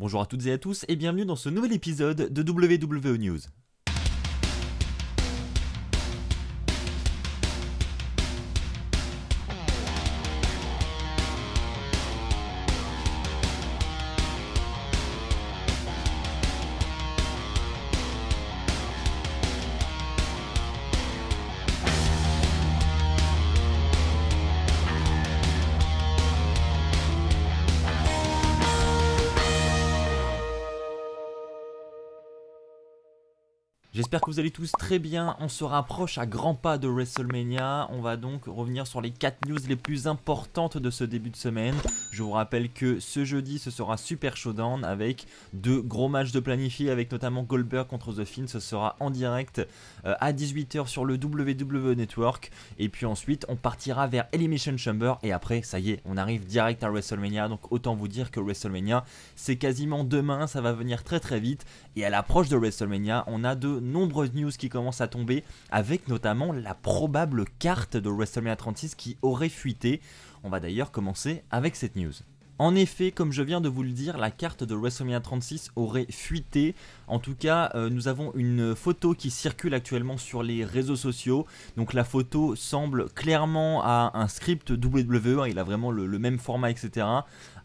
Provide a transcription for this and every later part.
Bonjour à toutes et à tous et bienvenue dans ce nouvel épisode de WWO e News. j'espère que vous allez tous très bien. On se rapproche à grands pas de WrestleMania. On va donc revenir sur les 4 news les plus importantes de ce début de semaine. Je vous rappelle que ce jeudi, ce sera Super Showdown avec deux gros matchs de planifié avec notamment Goldberg contre The Finn. Ce sera en direct euh, à 18h sur le WWE Network. Et puis ensuite, on partira vers Elimination Chamber. Et après, ça y est, on arrive direct à WrestleMania. Donc autant vous dire que WrestleMania, c'est quasiment demain. Ça va venir très très vite. Et à l'approche de WrestleMania, on a de nombreux nombreuses news qui commencent à tomber, avec notamment la probable carte de WrestleMania 36 qui aurait fuité. On va d'ailleurs commencer avec cette news. En effet, comme je viens de vous le dire, la carte de WrestleMania 36 aurait fuité. En tout cas, euh, nous avons une photo qui circule actuellement sur les réseaux sociaux. Donc la photo semble clairement à un script WWE, il a vraiment le même format, etc.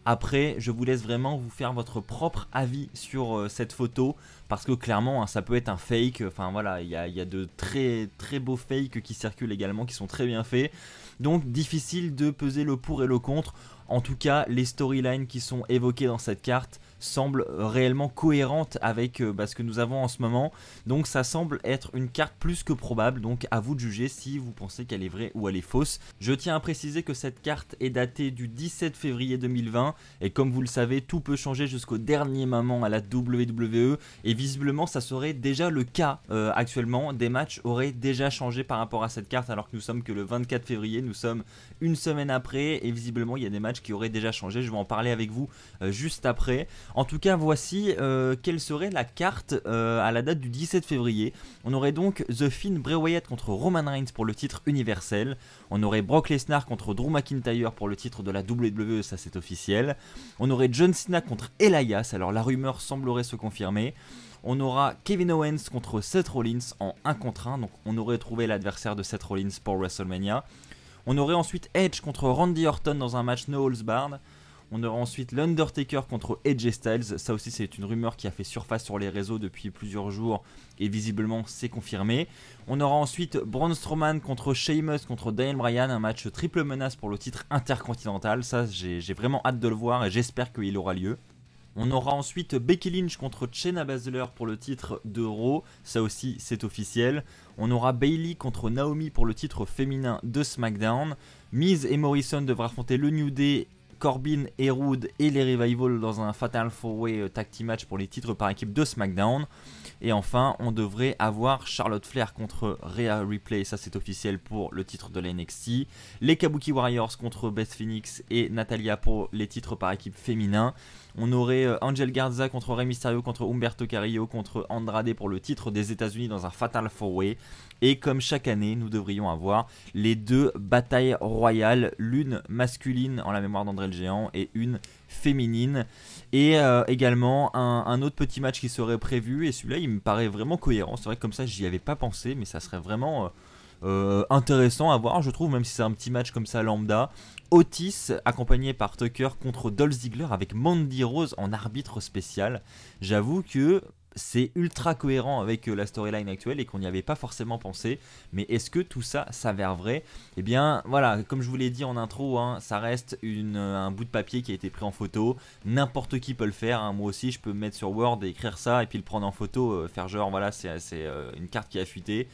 Après, je vous laisse vraiment vous faire votre propre avis sur euh, cette photo parce que clairement, hein, ça peut être un fake. Enfin voilà, il y a, y a, de très très beaux fakes qui circulent également, qui sont très bien faits. Donc difficile de peser le pour et le contre. En tout cas, les storylines qui sont évoquées dans cette carte semble réellement cohérente avec euh, bah, ce que nous avons en ce moment. Donc ça semble être une carte plus que probable, donc à vous de juger si vous pensez qu'elle est vraie ou elle est fausse. Je tiens à préciser que cette carte est datée du 17 février 2020, et comme vous le savez, tout peut changer jusqu'au dernier moment à la WWE, et visiblement ça serait déjà le cas euh, actuellement, des matchs auraient déjà changé par rapport à cette carte, alors que nous sommes que le 24 février, nous sommes une semaine après, et visiblement il y a des matchs qui auraient déjà changé, je vais en parler avec vous euh, juste après. En tout cas, voici euh, quelle serait la carte euh, à la date du 17 février. On aurait donc The Finn Bray Wyatt contre Roman Reigns pour le titre universel. On aurait Brock Lesnar contre Drew McIntyre pour le titre de la WWE, ça c'est officiel. On aurait John Cena contre Elias, alors la rumeur semblerait se confirmer on aura Kevin Owens contre Seth Rollins en 1 contre 1, donc on aurait trouvé l'adversaire de Seth Rollins pour WrestleMania. On aurait ensuite Edge contre Randy Orton dans un match no holds barred. On aura ensuite l'Undertaker contre AJ Styles. Ça aussi, c'est une rumeur qui a fait surface sur les réseaux depuis plusieurs jours et visiblement, c'est confirmé. On aura ensuite Braun Strowman contre Sheamus contre Daniel Bryan, un match triple menace pour le titre intercontinental. Ça, j'ai vraiment hâte de le voir et j'espère qu'il aura lieu. On aura ensuite Becky Lynch contre Chena Baszler pour le titre de Raw, ça aussi c'est officiel. On aura Bailey contre Naomi pour le titre féminin de SmackDown. Miz et Morrison devraient affronter le New Day Corbin, Erud et les Revival dans un Fatal 4-Way euh, Tag Match pour les titres par équipe de SmackDown. Et enfin, on devrait avoir Charlotte Flair contre Rhea Replay. ça c'est officiel pour le titre de la NXT. Les Kabuki Warriors contre Beth Phoenix et Natalia pour les titres par équipe féminin. On aurait euh, Angel Garza contre Rey Mysterio contre Humberto Carrillo contre Andrade pour le titre des États-Unis dans un Fatal 4-Way. Et comme chaque année, nous devrions avoir les deux batailles royales, l'une masculine en la mémoire d'André Géant et une féminine. Et euh, également un, autre petit match qui serait prévu, et celui-là il me paraît vraiment cohérent. C'est vrai que comme ça j'y avais pas pensé, mais ça serait vraiment euh, euh, intéressant à voir, je trouve, même si c'est un petit match comme ça lambda. Otis, accompagné par Tucker contre Dolph Ziggler avec Mandy Rose en arbitre spécial. J'avoue que c'est ultra cohérent avec euh, la storyline actuelle et qu'on n'y avait pas forcément pensé. Mais est-ce que tout ça s'avère vrai Eh bien, voilà, comme je vous l'ai dit en intro, hein, ça reste euh, un bout de papier qui a été pris en photo. N'importe qui peut le faire. Hein. Moi aussi, je peux me mettre sur Word et écrire ça et puis le prendre en photo, euh, faire genre, voilà, c'est une carte qui a fuité.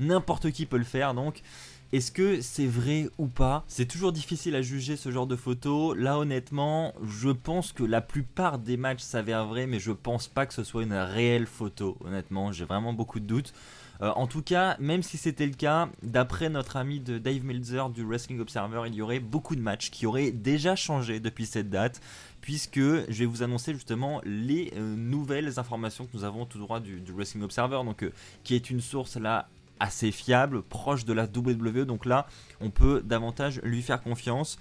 N'importe qui peut le faire donc. Est-ce que c'est vrai ou pas C'est toujours difficile à juger ce genre de photo. Là honnêtement, je pense que la plupart des matchs s'avèrent vrais, mais je pense pas que ce soit une réelle photo. Honnêtement, j'ai vraiment beaucoup de doutes. Euh, en tout cas, même si c'était le cas, d'après notre ami de Dave Meltzer du Wrestling Observer, il y aurait beaucoup de matchs qui auraient déjà changé depuis cette date, puisque je vais vous annoncer justement les euh, nouvelles informations que nous avons tout droit du, Wrestling Observer, donc euh, qui est une source là assez fiable, proche de la WWE. Donc là, on peut davantage lui faire confiance.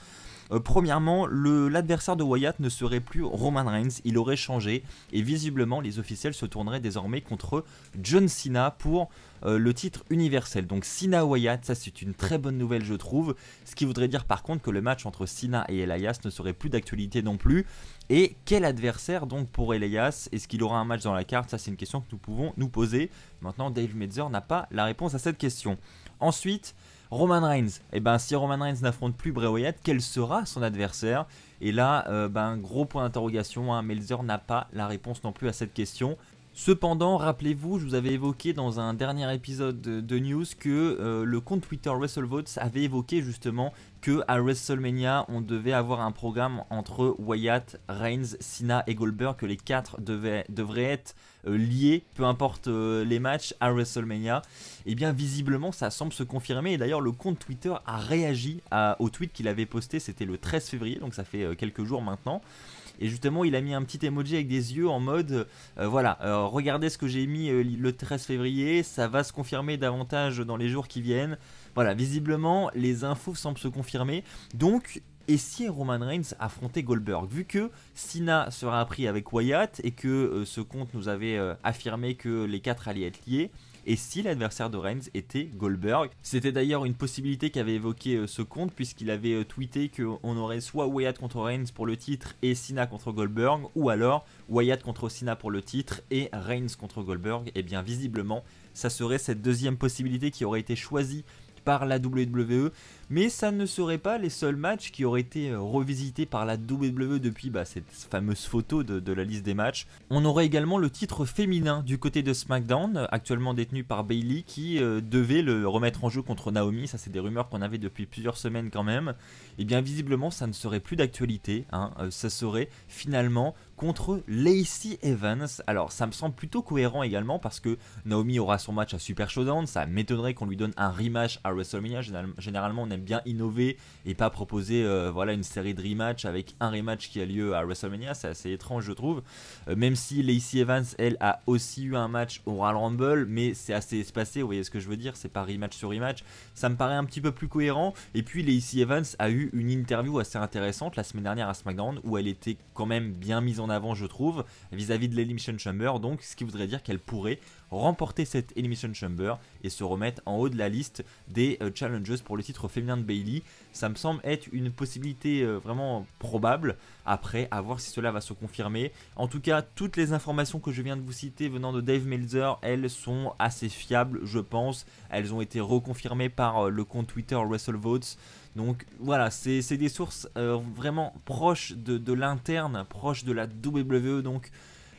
Euh, premièrement, l'adversaire de Wyatt ne serait plus Roman Reigns, il aurait changé et visiblement les officiels se tourneraient désormais contre John Cena pour euh, le titre universel. Donc Cena Wyatt, ça c'est une très bonne nouvelle je trouve, ce qui voudrait dire par contre que le match entre Cena et Elias ne serait plus d'actualité non plus. Et quel adversaire donc pour Elias Est-ce qu'il aura un match dans la carte Ça c'est une question que nous pouvons nous poser. Maintenant Dave Metzer n'a pas la réponse à cette question. Ensuite, Roman Reigns, et eh ben si Roman Reigns n'affronte plus Bray Wyatt, quel sera son adversaire Et là, euh, ben gros point d'interrogation, hein, Melzer n'a pas la réponse non plus à cette question. Cependant, rappelez-vous, je vous avais évoqué dans un dernier épisode de, News que euh, le compte Twitter WrestleVotes avait évoqué justement que à WrestleMania, on devait avoir un programme entre Wyatt, Reigns, Cena et Goldberg, que les quatre devaient, devraient être euh, liés, peu importe euh, les matchs, à WrestleMania. Et eh bien visiblement, ça semble se confirmer. Et d'ailleurs, le compte Twitter a réagi au tweet qu'il avait posté, c'était le 13 février, donc ça fait quelques jours maintenant et justement il a mis un petit emoji avec des yeux en mode euh, voilà euh, regardez ce que j'ai mis euh, le 13 février ça va se confirmer davantage dans les jours qui viennent voilà visiblement les infos semblent se confirmer donc et si Roman Reigns affrontait Goldberg Vu que Cena sera appris avec Wyatt et que ce compte nous avait affirmé que les quatre allaient être liés, et si l'adversaire de Reigns était Goldberg. C'était d'ailleurs une possibilité qu'avait évoqué ce euh, compte puisqu'il avait euh, tweeté qu'on aurait soit Wyatt contre Reigns pour le titre et Cena contre Goldberg ou alors Wyatt contre Cena pour le titre et Reigns contre Goldberg. Et eh bien visiblement ça serait cette deuxième possibilité qui aurait été choisie par la WWE, mais ça ne serait pas les seuls matchs qui auraient été euh, revisités par la WWE depuis bah, cette fameuse photo de, la liste des matchs. On aurait également le titre féminin du côté de SmackDown, actuellement détenu par Bailey, qui euh, devait le remettre en jeu contre Naomi, ça c'est des rumeurs qu'on avait depuis plusieurs semaines quand même. Et eh bien visiblement ça ne serait plus d'actualité, hein. euh, ça serait finalement contre Lacey Evans. Alors ça me semble plutôt cohérent également parce que Naomi aura son match à Super Showdown, ça m'étonnerait qu'on lui donne un rematch à WrestleMania, généralement on aime bien innover et pas proposer euh, voilà, une série de rematch avec un rematch qui a lieu à WrestleMania, c'est assez étrange je trouve, euh, même si Lacey Evans elle a aussi eu un match au Royal Rumble mais c'est assez espacé, vous voyez ce que je veux dire, c'est pas rematch sur rematch, ça me paraît un petit peu plus cohérent et puis Lacey Evans a eu une interview assez intéressante la semaine dernière à SmackDown où elle était quand même bien mise en avant, je trouve, vis-à-vis de l'Elimination Chamber. Donc, ce qui voudrait dire qu'elle pourrait remporter cette Elimination Chamber et se remettre en haut de la liste des euh, challengers pour le titre féminin de Bailey. Ça me semble être une possibilité euh, vraiment probable. Après, à voir si cela va se confirmer. En tout cas, toutes les informations que je viens de vous citer venant de Dave Melzer, elles sont assez fiables, je pense. Elles ont été reconfirmées par euh, le compte Twitter WrestleVotes. Donc voilà, c'est des sources euh, vraiment proches de, de l'interne, proches de la WWE. Donc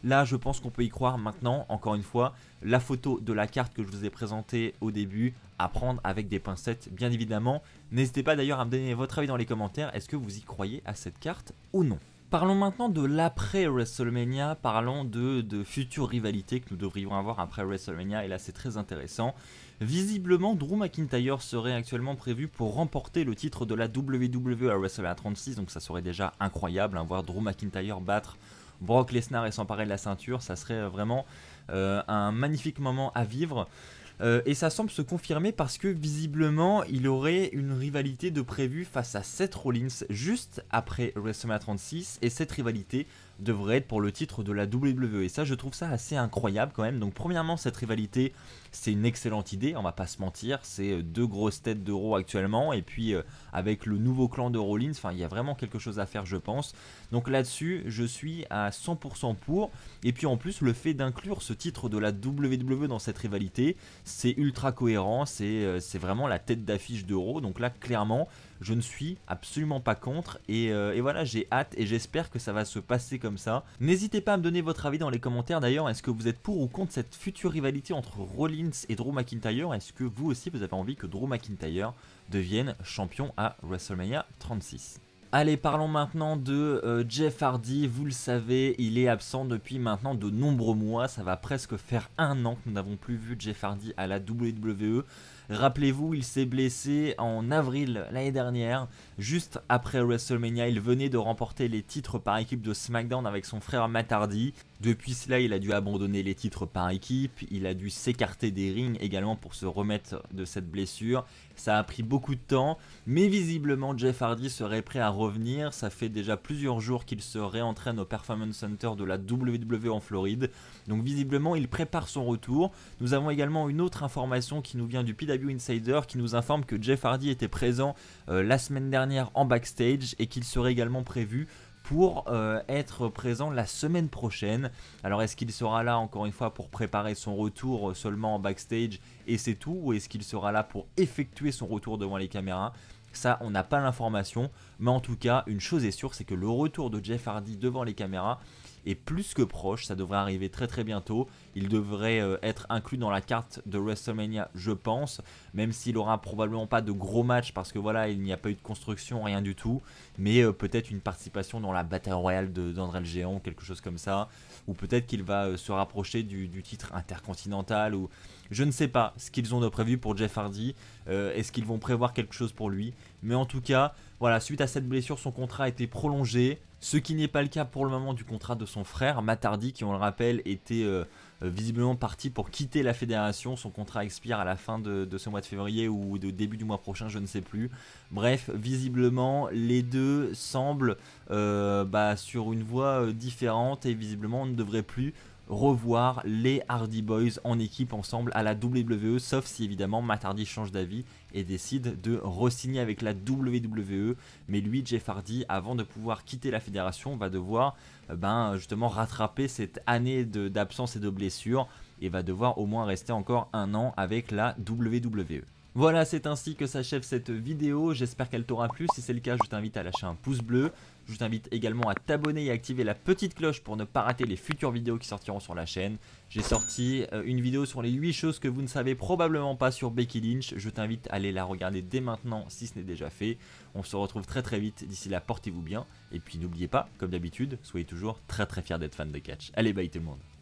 là, je pense qu'on peut y croire maintenant. Encore une fois, la photo de la carte que je vous ai présentée au début, à prendre avec des pincettes, bien évidemment. N'hésitez pas d'ailleurs à me donner votre avis dans les commentaires. Est-ce que vous y croyez à cette carte ou non Parlons maintenant de l'après-WrestleMania, parlons de, futures rivalités que nous devrions avoir après WrestleMania, et là c'est très intéressant. Visiblement, Drew McIntyre serait actuellement prévu pour remporter le titre de la WWE à WrestleMania 36, donc ça serait déjà incroyable, hein, voir Drew McIntyre battre Brock Lesnar et s'emparer de la ceinture, ça serait vraiment euh, un magnifique moment à vivre. Euh, et ça semble se confirmer parce que visiblement, il aurait une rivalité de prévu face à Seth Rollins juste après WrestleMania 36. Et cette rivalité devrait être pour le titre de la WWE. Et ça, je trouve ça assez incroyable quand même. Donc, premièrement, cette rivalité, c'est une excellente idée, on va pas se mentir. C'est euh, deux grosses têtes d'euro actuellement. Et puis, euh, avec le nouveau clan de Rollins, enfin, il y a vraiment quelque chose à faire, je pense. Donc là-dessus, je suis à 100% pour. Et puis, en plus, le fait d'inclure ce titre de la WWE dans cette rivalité, c'est ultra cohérent. C'est euh, vraiment la tête d'affiche d'euro. Donc là, clairement, je ne suis absolument pas contre. Euh, et, voilà, j'ai hâte et j'espère que ça va se passer comme ça. N'hésitez pas à me donner votre avis dans les commentaires d'ailleurs. Est-ce que vous êtes pour ou contre cette future rivalité entre Rollins et Drew McIntyre Est-ce que vous aussi vous avez envie que Drew McIntyre devienne champion à WrestleMania 36 Allez, parlons maintenant de euh, Jeff Hardy. Vous le savez, il est absent depuis maintenant de nombreux mois. Ça va presque faire un an que nous n'avons plus vu Jeff Hardy à la WWE. Rappelez-vous, il s'est blessé en avril l'année dernière, juste après WrestleMania. Il venait de remporter les titres par équipe de SmackDown avec son frère Matt Hardy. Depuis cela, il a dû abandonner les titres par équipe, il a dû s'écarter des rings également pour se remettre de cette blessure. Ça a pris beaucoup de temps, mais visiblement Jeff Hardy serait prêt à revenir. Ça fait déjà plusieurs jours qu'il se réentraîne au Performance Center de la WWE en Floride. Donc visiblement, il prépare son retour. Nous avons également une autre information qui nous vient du PW Insider qui nous informe que Jeff Hardy était présent euh, la semaine dernière en backstage et qu'il serait également prévu pour euh, être présent la semaine prochaine. Alors est-ce qu'il sera là encore une fois pour préparer son retour euh, seulement en backstage et c'est tout Ou est-ce qu'il sera là pour effectuer son retour devant les caméras ça, on n'a pas l'information, mais en tout cas, une chose est sûre, c'est que le retour de Jeff Hardy devant les caméras est plus que proche, ça devrait arriver très très bientôt il devrait euh, être inclus dans la carte de WrestleMania, je pense, même s'il aura probablement pas de gros matchs parce que voilà, il n'y a pas eu de construction, rien du tout, mais euh, peut-être une participation dans la bataille Royale d'André le Géant, quelque chose comme ça, ou peut-être qu'il va euh, se rapprocher du, titre intercontinental ou je ne sais pas ce qu'ils ont de prévu pour Jeff Hardy. Est-ce qu'ils vont prévoir quelque chose pour lui Mais en tout cas, voilà, suite à cette blessure, son contrat a été prolongé. Ce qui n'est pas le cas pour le moment du contrat de son frère, Matt Hardy, qui on le rappelle était... Euh, visiblement parti pour quitter la fédération. Son contrat expire à la fin de, ce mois de février ou de début du mois prochain, je ne sais plus. Bref, visiblement, les deux semblent euh, bah, sur une voie euh, différente et visiblement on ne devrait plus revoir les Hardy Boys en équipe ensemble à la WWE, sauf si évidemment Matt Hardy change d'avis et décide de re avec la WWE. Mais lui, Jeff Hardy, avant de pouvoir quitter la fédération, va devoir euh, ben, justement rattraper cette année d'absence et de blessure et va devoir au moins rester encore un an avec la WWE. Voilà, c'est ainsi que s'achève cette vidéo, j'espère qu'elle t'aura plu, si c'est le cas je t'invite à lâcher un pouce bleu, je t'invite également à t'abonner et à activer la petite cloche pour ne pas rater les futures vidéos qui sortiront sur la chaîne. J'ai sorti euh, une vidéo sur les 8 choses que vous ne savez probablement pas sur Becky Lynch. Je t'invite à aller la regarder dès maintenant si ce n'est déjà fait. On se retrouve très très vite. D'ici là, portez-vous bien. Et puis n'oubliez pas, comme d'habitude, soyez toujours très très fiers d'être fan de catch. Allez, bye tout le monde.